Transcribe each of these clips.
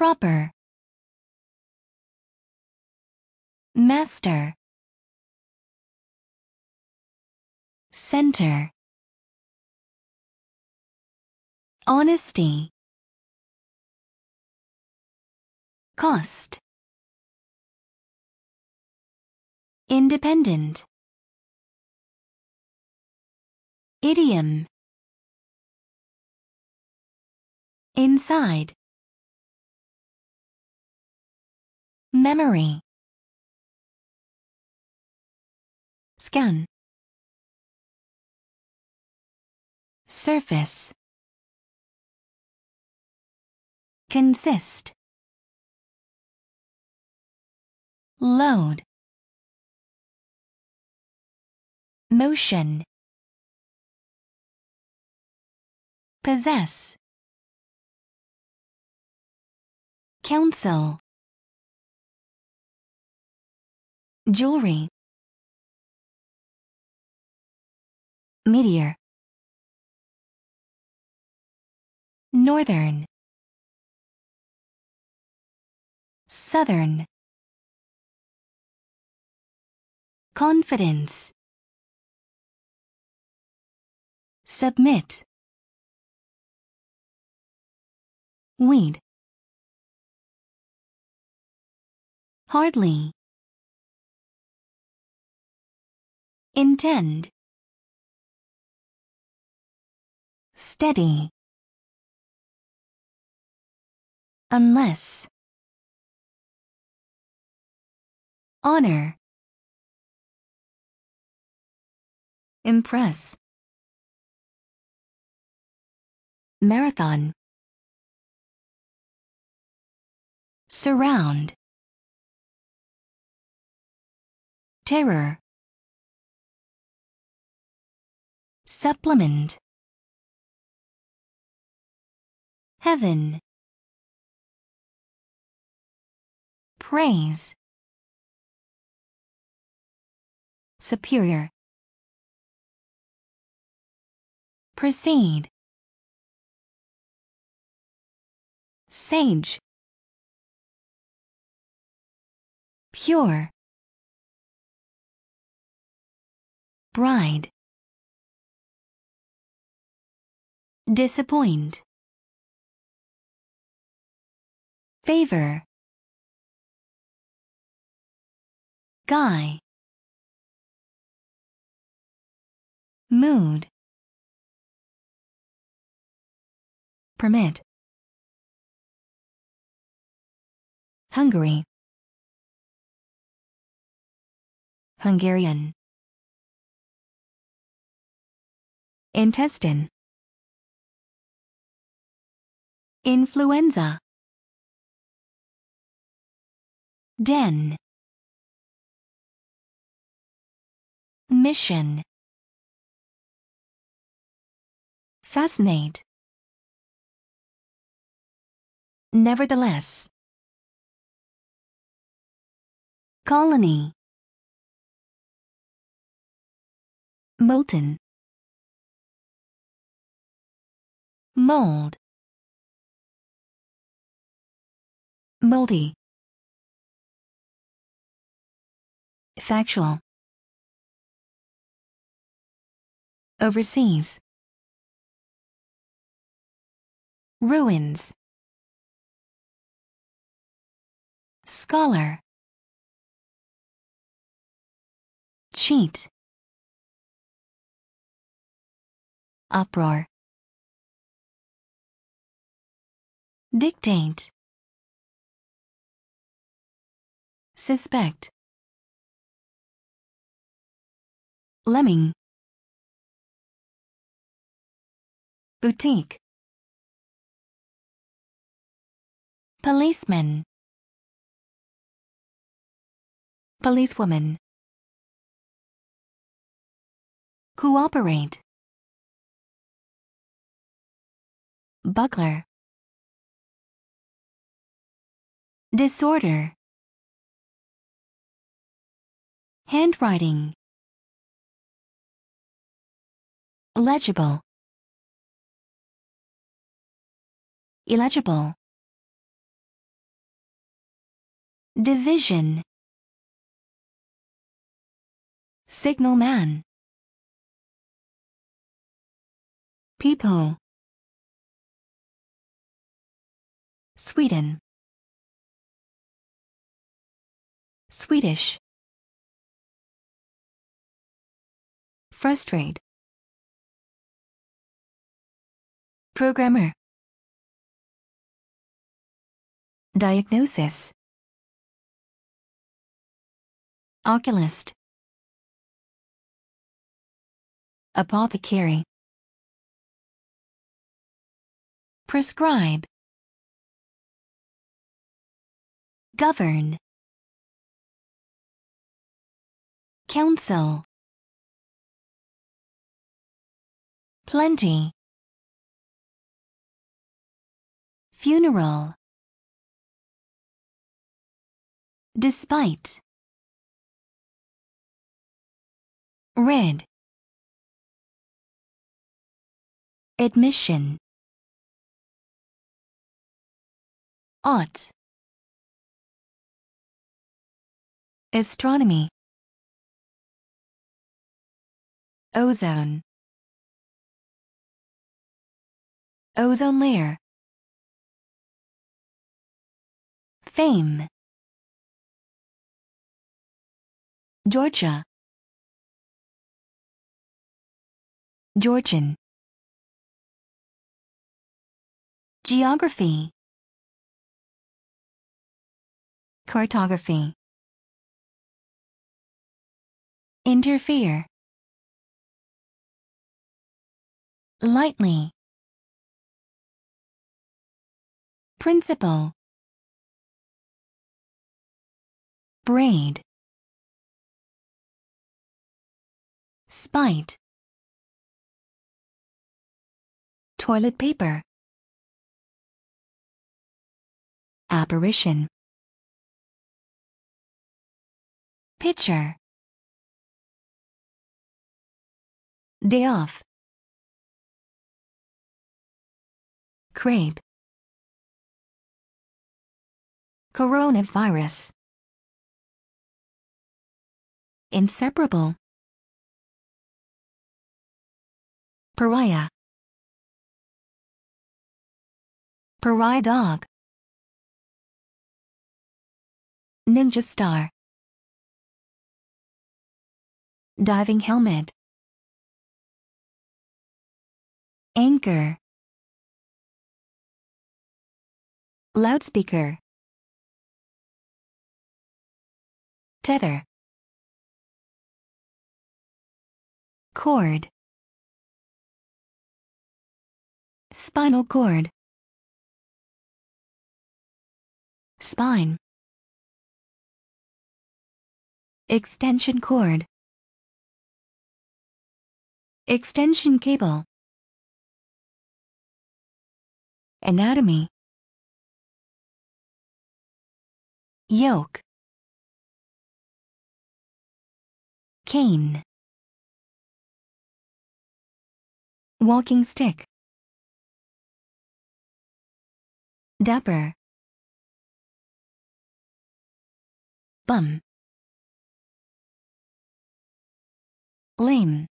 Proper. Master. Center. Honesty. Cost. Independent. Idiom. Inside. memory scan surface consist load motion possess council Jewelry. Meteor. Northern. Southern. Confidence. Submit. Weed. Hardly. intend, steady, unless, honor, impress, marathon, surround, terror, Supplement Heaven Praise Superior Proceed Sage Pure Bride disappoint favor guy mood permit Hungary Hungarian intestine influenza den mission fascinate nevertheless colony molten mold moldy factual overseas ruins scholar cheat uproar dictate Suspect. Lemming. Boutique. Policeman. Policewoman. Cooperate. Buckler. Disorder. handwriting legible illegible division signal man people Sweden Swedish frustrate programmer diagnosis oculist apothecary prescribe govern council Plenty. Funeral. Despite. Red. Admission. Ought. Astronomy. Ozone. Ozone layer. Fame. Georgia. Georgian. Geography. Cartography. Interfere. Lightly. Principal Braid Spite Toilet paper Apparition Pitcher. Day off Crepe Coronavirus. Inseparable. Pariah. Pariah dog. Ninja star. Diving helmet. Anchor. Loudspeaker. Tether. Cord. Spinal cord. Spine. Extension cord. Extension cable. Anatomy. Yoke. cane walking stick dapper bum lame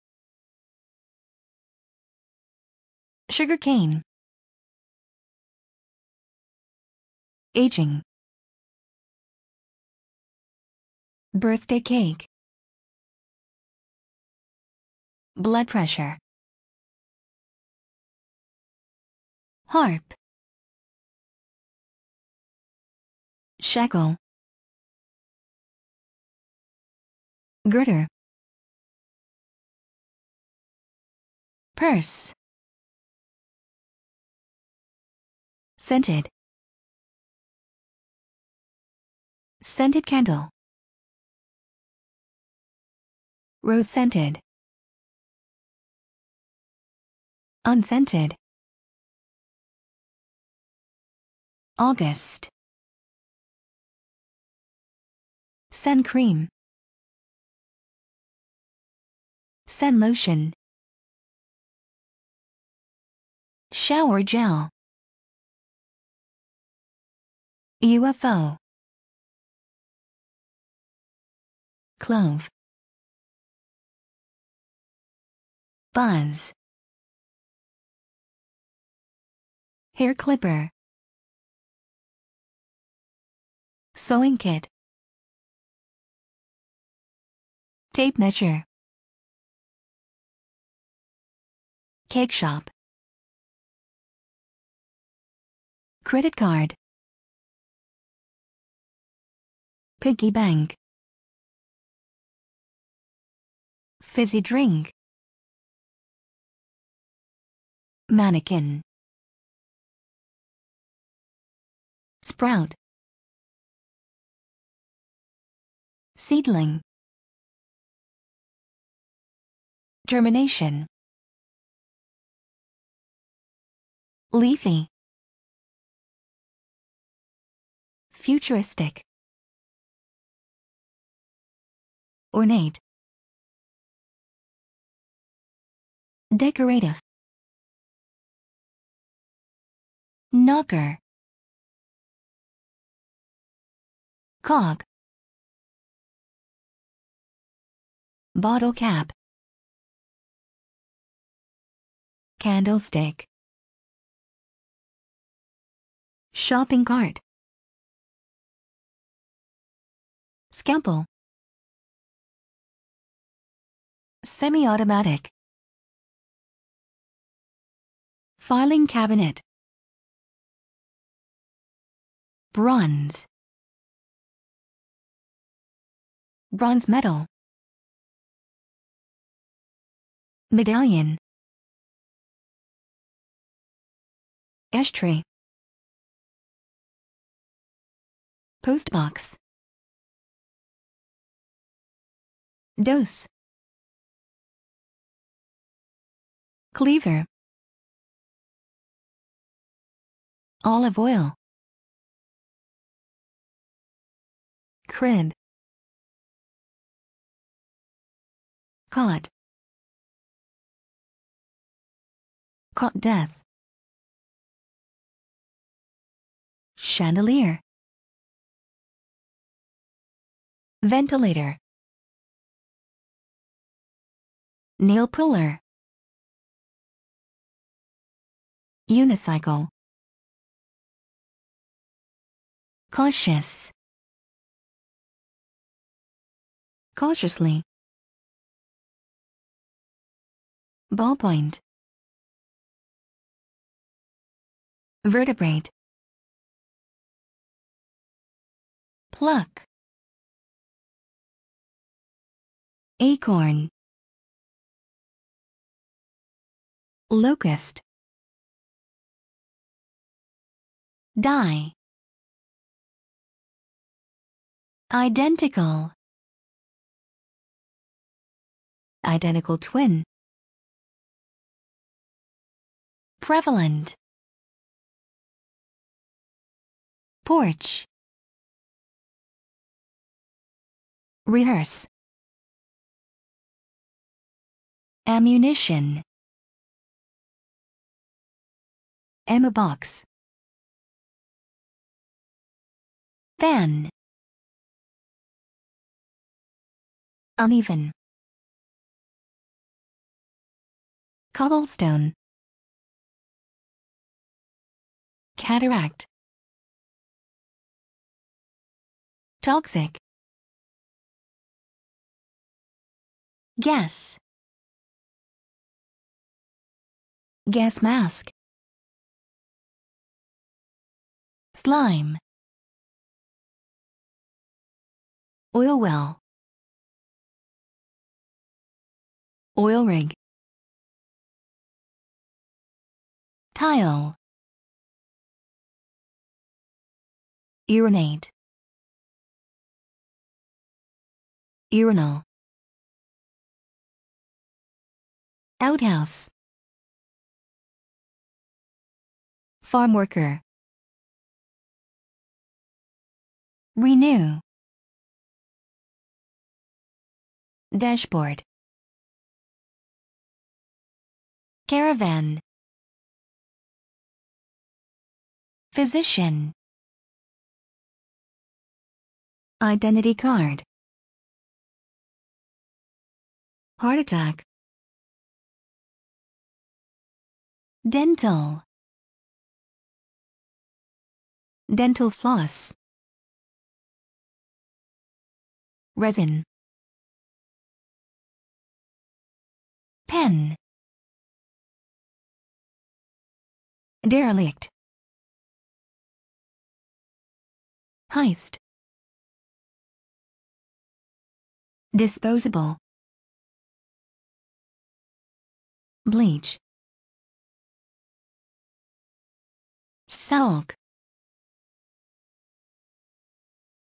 sugar cane aging birthday cake blood pressure. Harp. Shackle. Girder. Purse. Scented. Scented candle. Rose scented. unscented. August Sun cream Sun lotion Shower gel UFO Clove Buzz Hair clipper. Sewing kit. Tape measure. Cake shop. Credit card. Piggy bank. Fizzy drink. Mannequin. sprout seedling germination leafy futuristic ornate decorative knocker cog bottle cap candlestick shopping cart scalpel semi-automatic filing cabinet bronze Bronze medal. Medallion. Ashtray. Postbox. Dose. Cleaver. Olive oil. Crib. Caught. Caught death. Chandelier. Ventilator. Nail puller. Unicycle. Cautious. Cautiously. ballpoint vertebrate pluck acorn locust die identical identical twin prevalent porch rehearse ammunition Emma box fan uneven cobblestone cataract, toxic, gas, gas mask, slime, oil well, oil rig, tile, urinate urinal outhouse farm worker renew dashboard caravan physician Identity card. Heart attack. Dental. Dental floss. Resin. Pen. Derelict. Heist. disposable bleach silk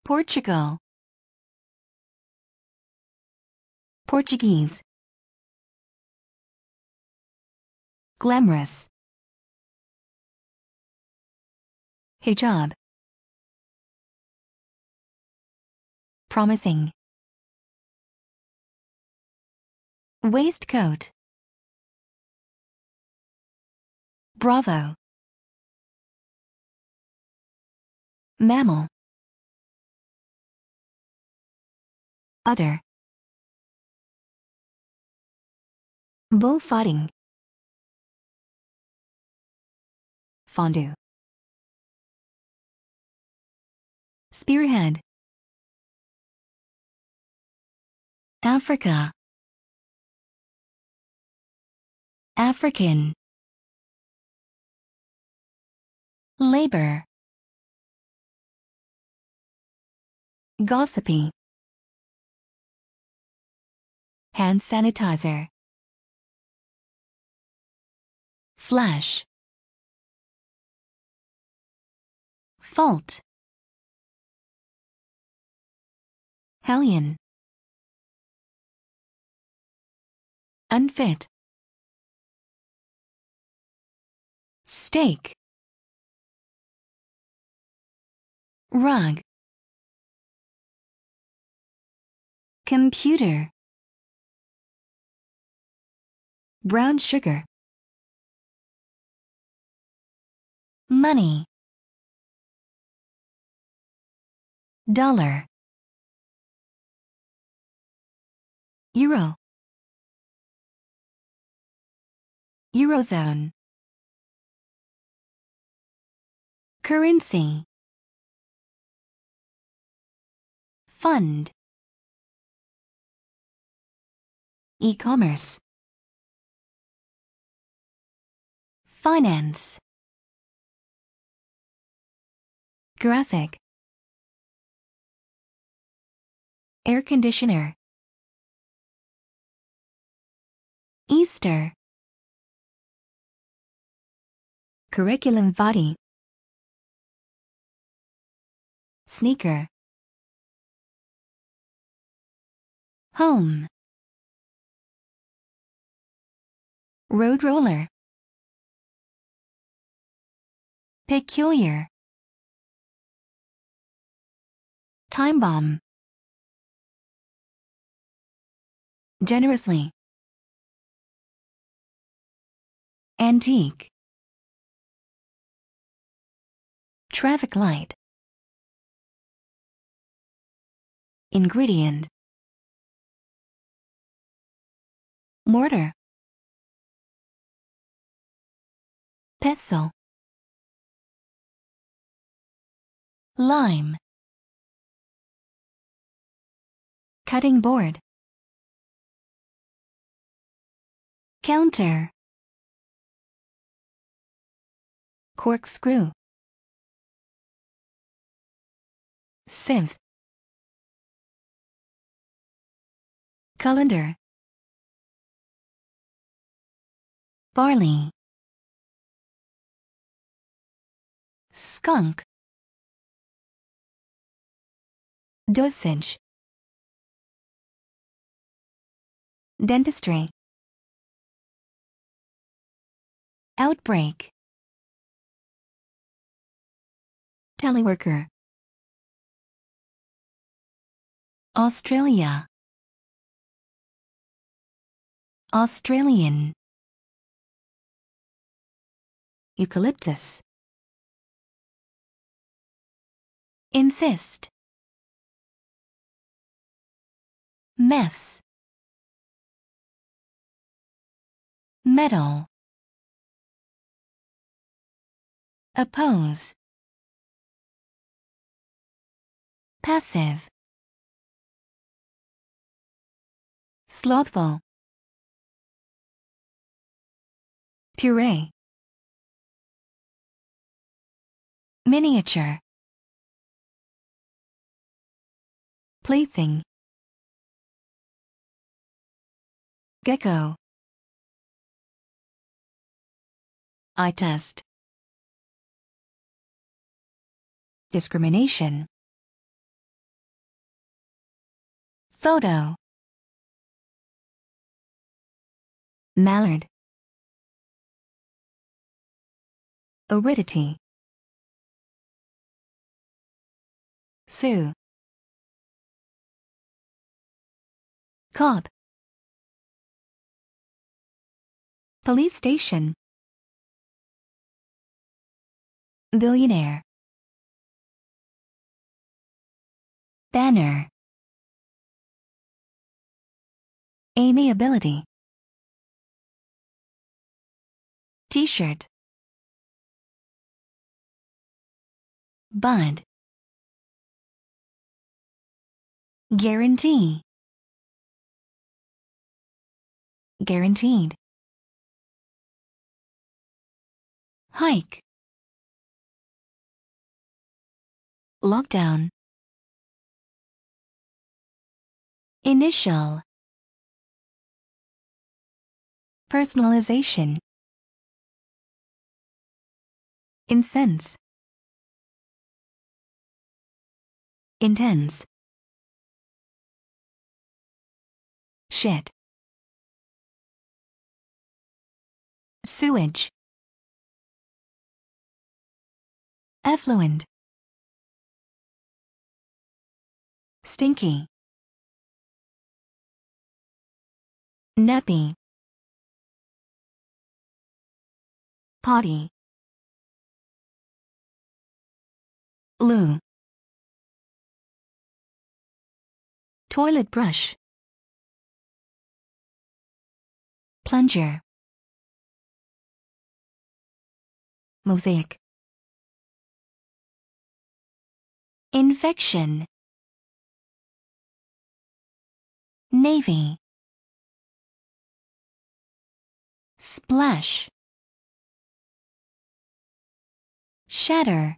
Portugal Portuguese glamorous hijab promising Waistcoat. Bravo. Mammal. Udder. Bullfighting. Fondue. Spearhead. Africa. African Labor Gossipy Hand sanitizer Flash Fault Hellion Unfit mistake. Rug. Computer. Brown sugar. Money. Dollar. Euro. Eurozone. currency fund e-commerce finance graphic air conditioner Easter curriculum vitae sneaker home road roller peculiar time bomb generously antique traffic light Ingredient Mortar Pestle Lime Cutting board Counter Corkscrew Synth Colander Barley Skunk Dosage Dentistry Outbreak Teleworker Australia Australian Eucalyptus Insist Mess Metal Oppose Passive Slothful Puree. Miniature. Plaything. Gecko. I test. Discrimination. Photo. Mallard. aridity. Sue. Cop. Police station. Billionaire. Banner. Amiability. T-shirt. bud guarantee guaranteed hike lockdown initial personalization incense intense shit sewage effluent stinky nappy potty loo Toilet brush. Plunger. Mosaic. Infection. Navy. Splash. Shatter.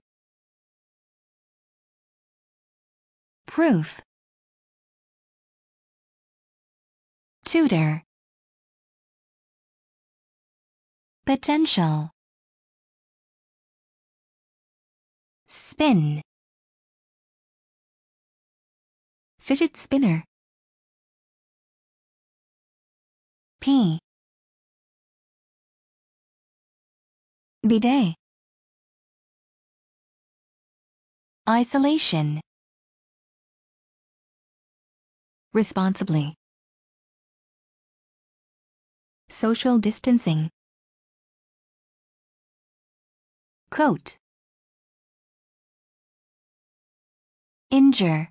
Proof. tutor potential spin fidget spinner p bidet isolation responsibly Social distancing. Coat. Injure.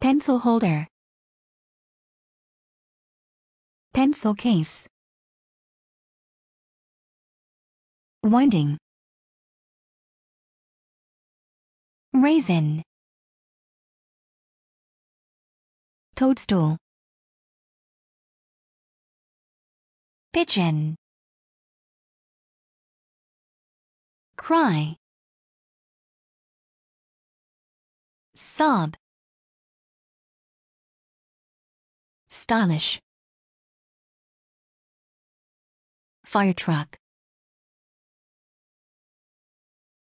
Pencil holder. Pencil case. Winding. Raisin. Toadstool. pigeon cry sob stylish fire truck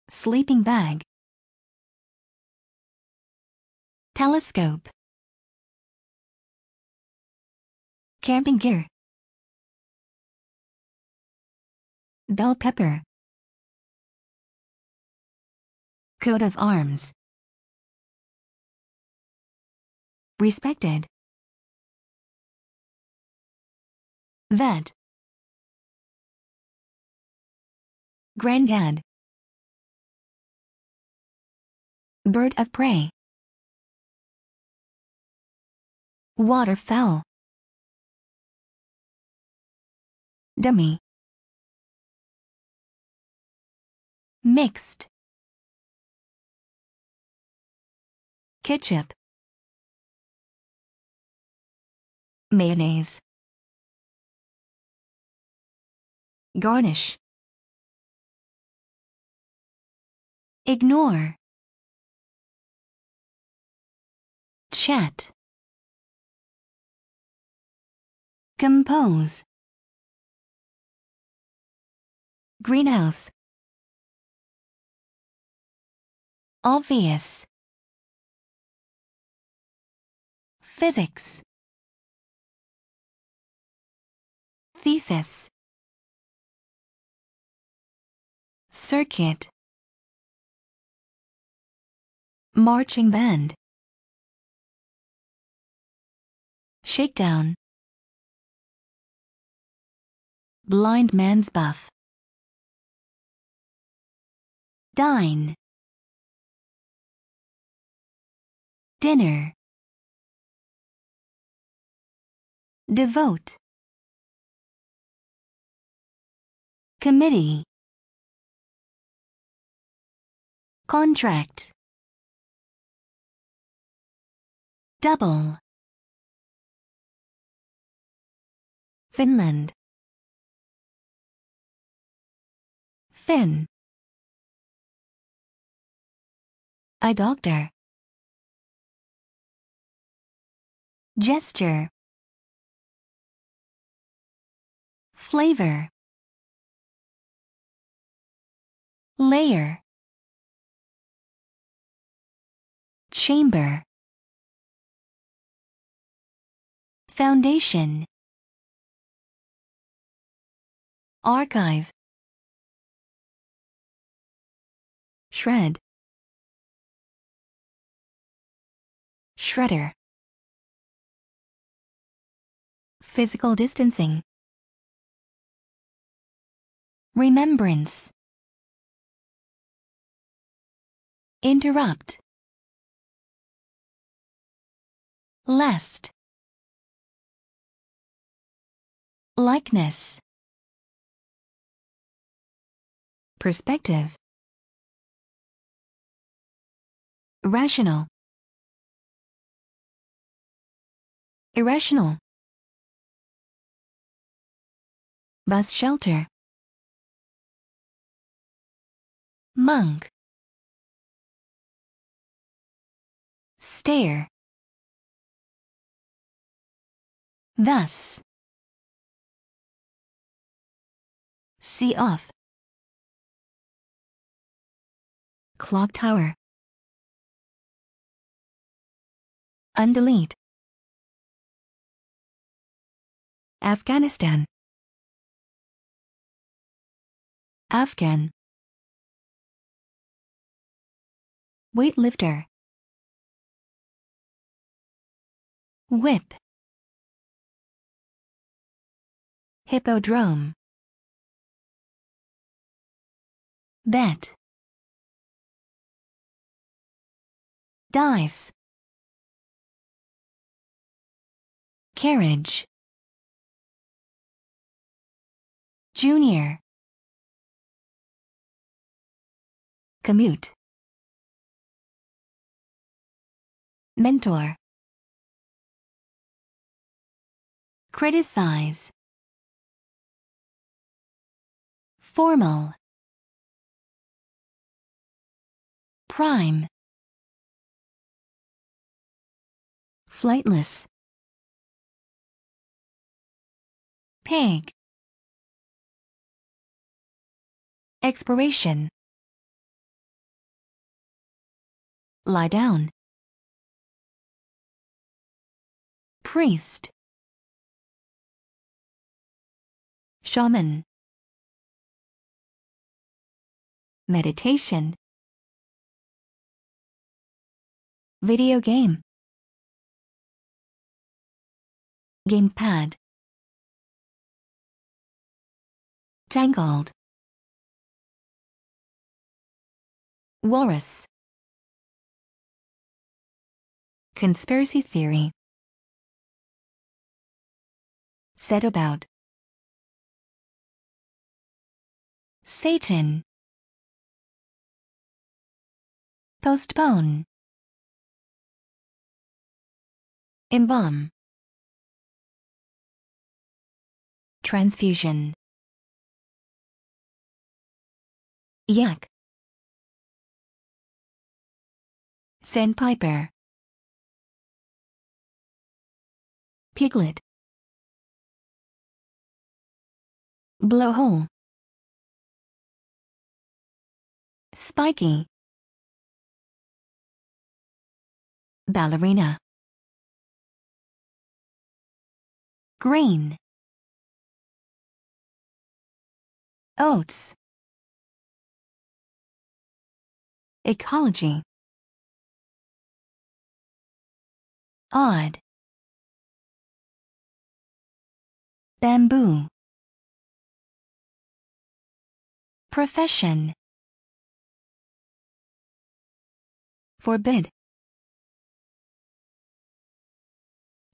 sleeping bag telescope camping gear Bell pepper. Coat of arms. Respected. Vet. Granddad. Bird of prey. Waterfowl. Dummy. Mixed. Ketchup. Mayonnaise. Garnish. Ignore. Chat. Compose. Greenhouse. obvious physics thesis circuit marching band shakedown blind man's buff dine dinner devote committee contract double Finland Finn I doctor Gesture Flavor Layer Chamber Foundation Archive Shred Shredder Physical distancing. Remembrance. Interrupt. Lest. Likeness. Perspective. Rational. Irrational. bus shelter monk stare thus see off clock tower undelete afghanistan Afghan Weightlifter Whip Hippodrome Bet Dice Carriage Junior commute mentor criticize formal prime flightless pig expiration Lie down. Priest. Shaman. Meditation. Video game. Gamepad. Tangled. Walrus. Conspiracy theory. Set about Satan. Postpone. Embalm. Transfusion. Yak. Sandpiper. Piglet. Blowhole. Spiky. Ballerina. Grain. Oats. Ecology. Odd. Bamboo. Profession. Forbid.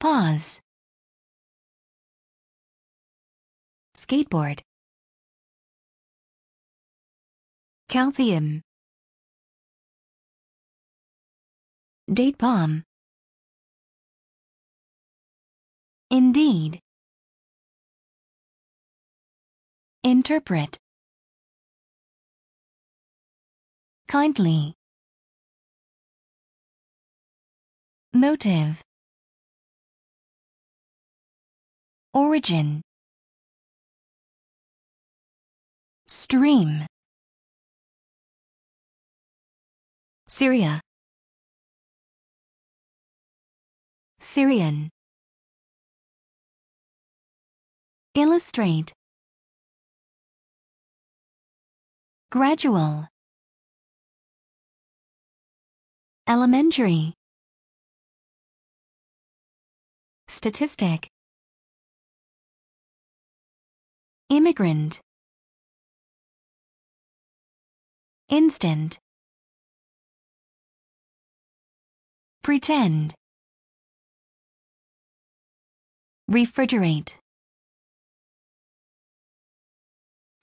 Pause. Skateboard. Calcium. Date palm. Indeed. Interpret. Kindly. Motive. Origin. Stream. Syria. Syrian. Illustrate. gradual elementary statistic immigrant instant pretend refrigerate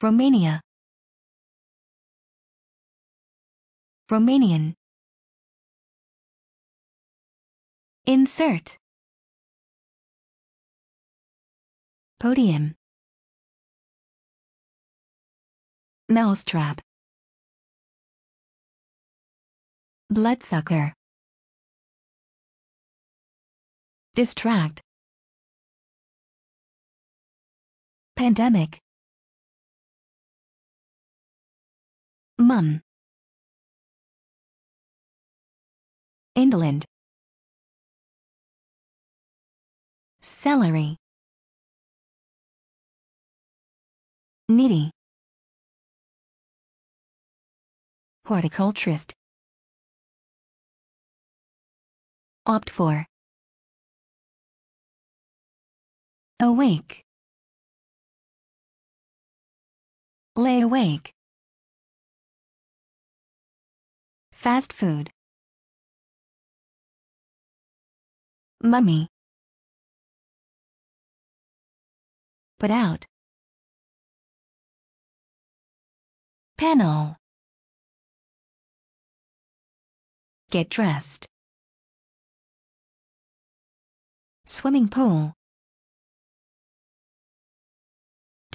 Romania Romanian. Insert. Podium. Mousetrap. Bloodsucker. Distract. Pandemic. Mum. Indolent. Celery. Needy. Horticulturist. Opt for. Awake. Lay awake. Fast food. Mummy. Put out. Panel. Get dressed. Swimming pool.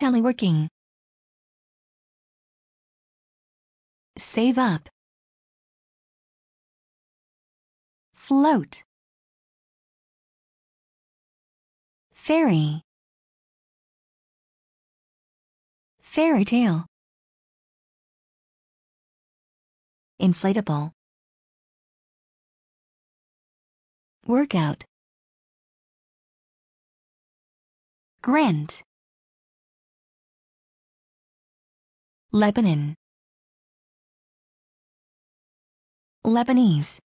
Teleworking. Save up. Float. Fairy Fairy tale Inflatable Workout Grant Lebanon Lebanese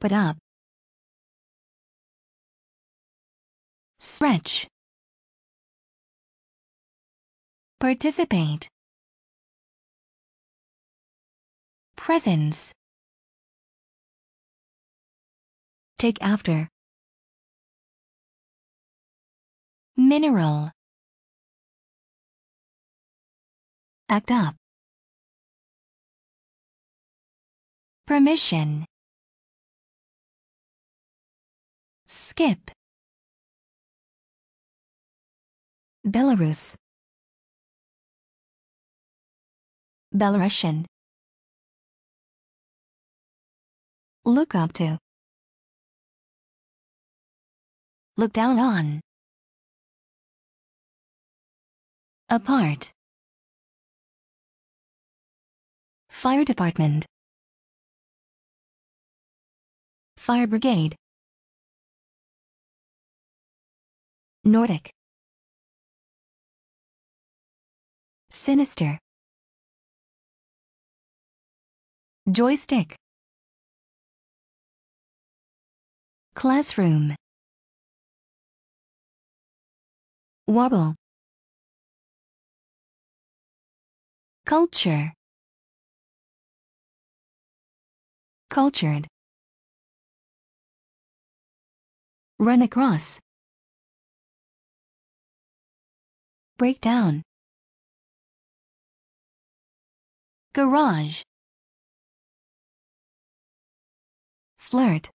Put up stretch, participate, presence, take after, mineral, act up, permission, skip, Belarus Belarusian Look up to Look down on Apart Fire Department Fire Brigade Nordic Sinister. Joystick. Classroom. Wobble. Culture. Cultured. Run across. Break down. garage flirt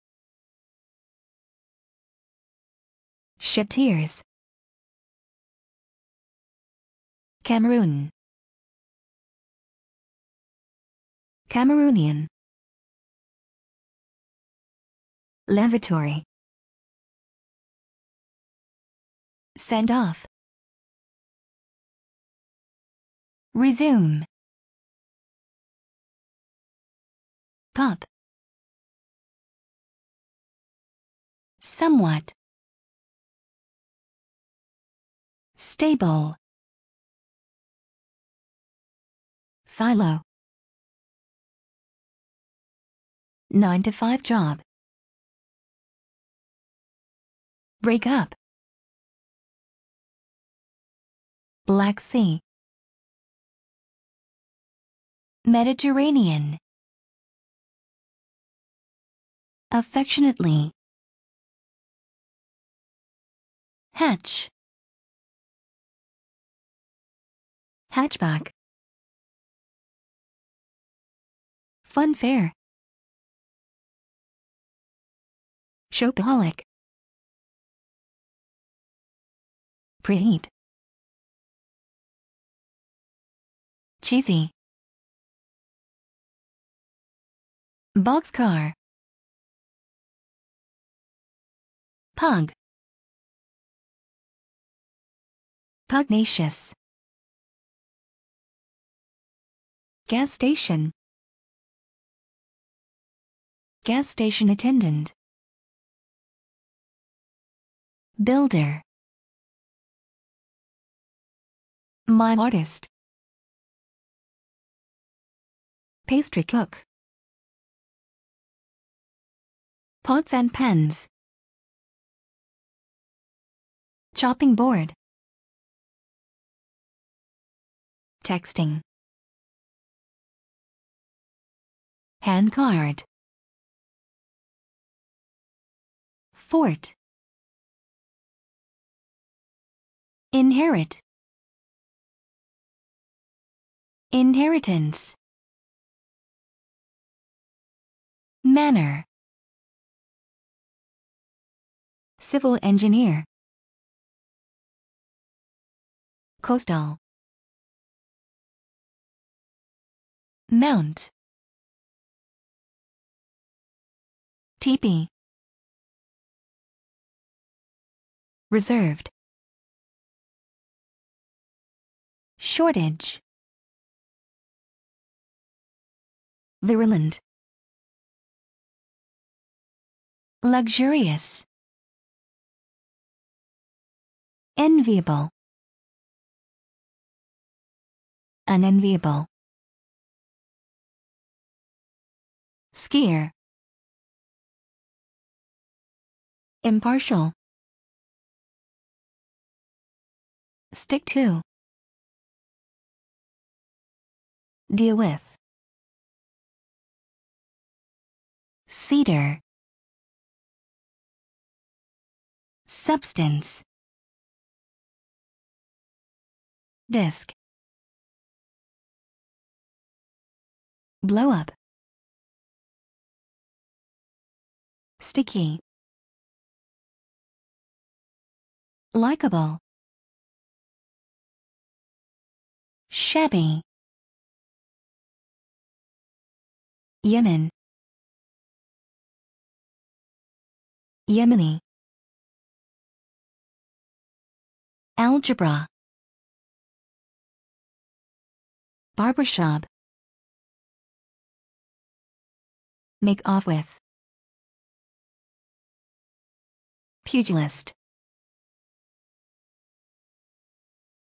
shed tears Cameroon Cameroonian Lavatory Send off Resume pub somewhat stable silo 9 to 5 job break up black sea mediterranean affectionately. Hatch. Hatchback. Fun fair. Shopaholic. Preheat. Cheesy. Boxcar. Pug. Pugnacious. Gas station. Gas station attendant. Builder. Mime artist. Pastry cook. Pots and pans. Chopping board. Texting. Hand card. Fort. Inherit. Inheritance. Manor. Civil engineer. coastal mount teepee reserved shortage virulent luxurious enviable unenviable. Skier. Impartial. Stick to. Deal with. Cedar. Substance. Disk. blow up, sticky, likable, shabby, Yemen, Yemeni, algebra, barbershop, make off with. Pugilist.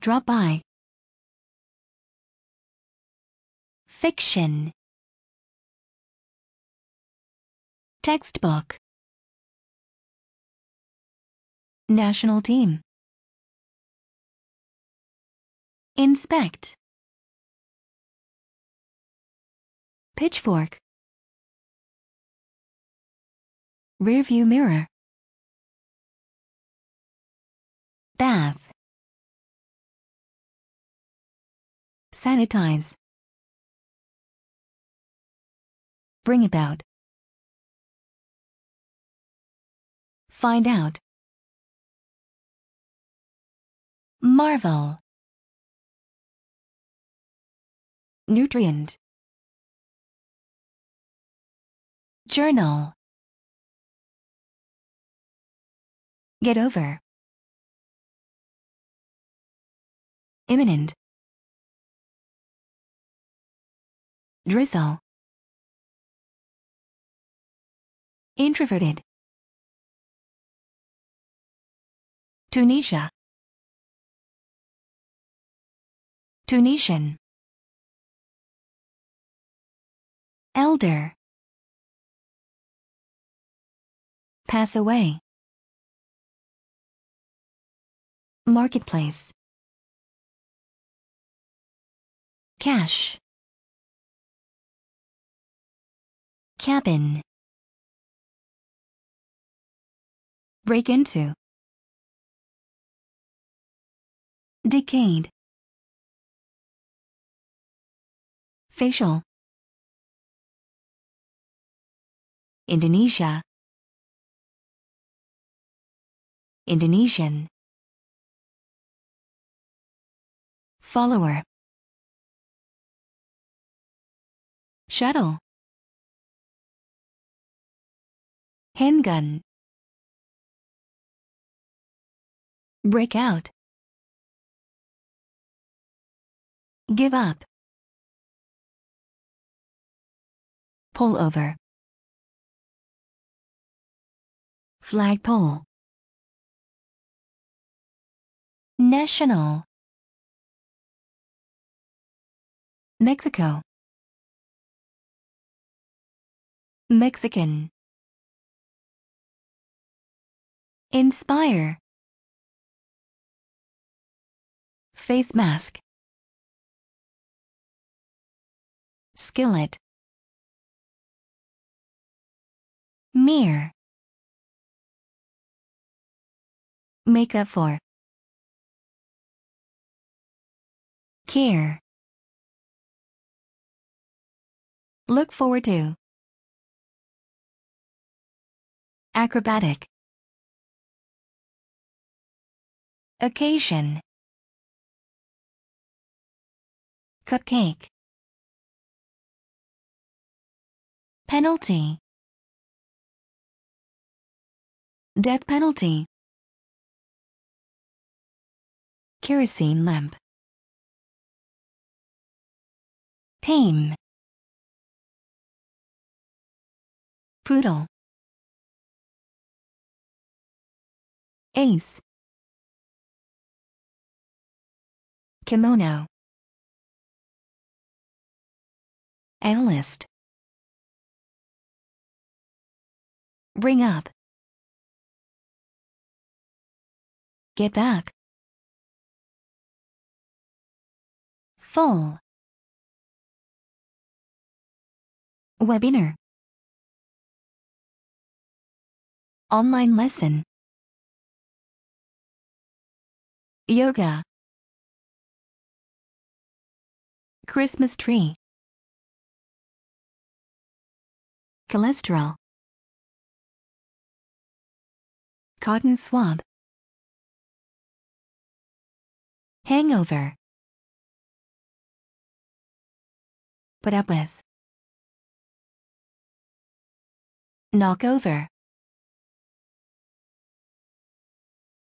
Drop by. Fiction. Textbook. National team. Inspect. Pitchfork. rearview mirror bath sanitize bring about find out marvel nutrient journal Get over. Imminent. Drizzle. Introverted. Tunisia. Tunisian. Elder. Pass away. Marketplace Cash Cabin Break into decayed, Facial Indonesia Indonesian follower shuttle handgun breakout give up pull over flagpole national Mexico Mexican Inspire Face mask Skillet Mirror Makeup for Care Look forward to. Acrobatic. Occasion. Cupcake. Penalty. Death penalty. Kerosene lamp. Tame. poodle ace kimono analyst bring up get back full webinar Online lesson. Yoga. Christmas tree. Cholesterol. Cotton swab. Hangover. Put up with. Knock over.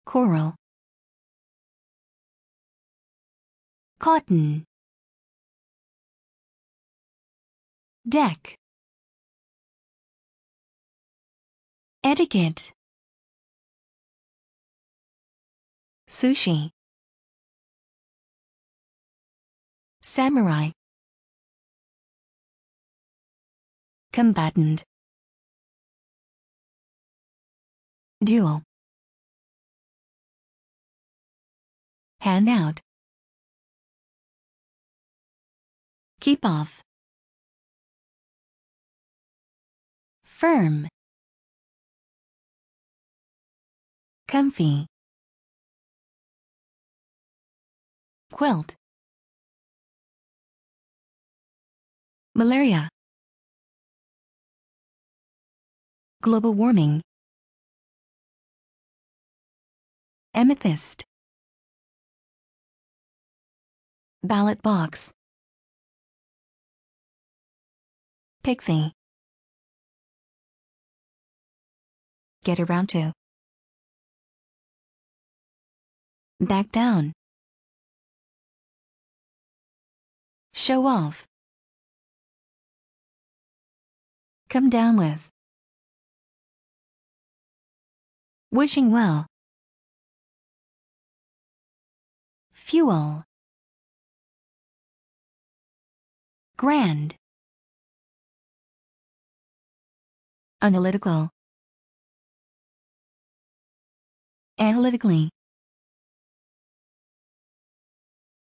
coral cotton deck etiquette sushi samurai combatant duel hand out, keep off, firm, comfy, quilt, malaria, global warming, amethyst, Ballot box. Pixie. Get around to. Back down. Show off. Come down with. Wishing well. Fuel. Grand. Analytical. Analytically.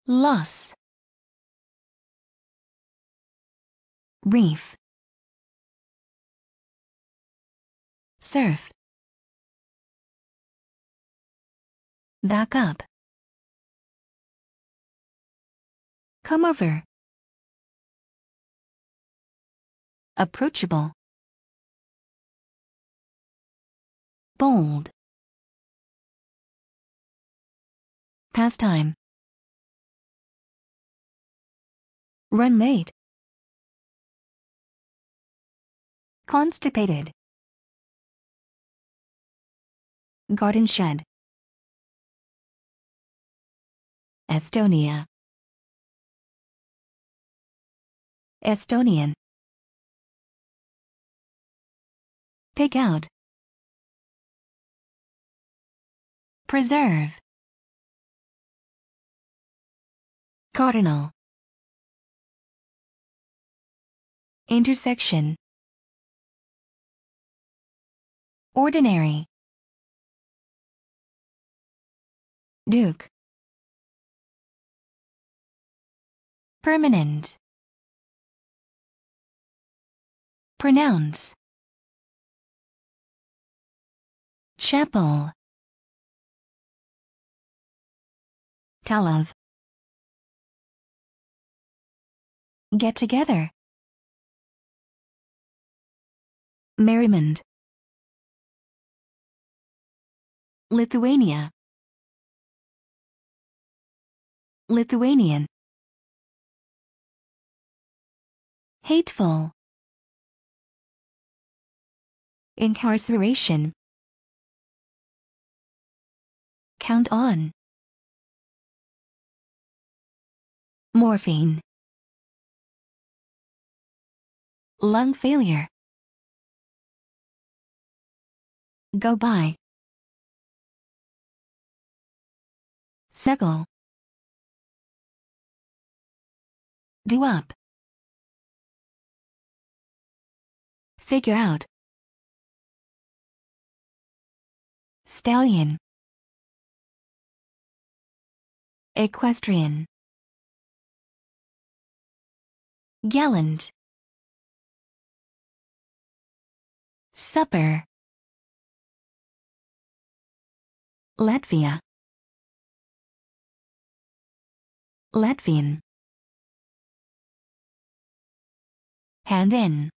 Loss. Reef. Surf. Back up. Come over. approachable. Bold. Pastime. Run late. Constipated. Garden shed. Estonia. Estonian. Pick out. Preserve. Cardinal. Intersection. Ordinary. Duke. Permanent. Pronounce. Chapel Tell of Get together Merriment Lithuania Lithuanian Hateful Incarceration Count on. Morphine. Lung failure. Go by. Settle. Do up. Figure out. Stallion. Equestrian. Gallant. Supper. Latvia. Latvian. Hand in.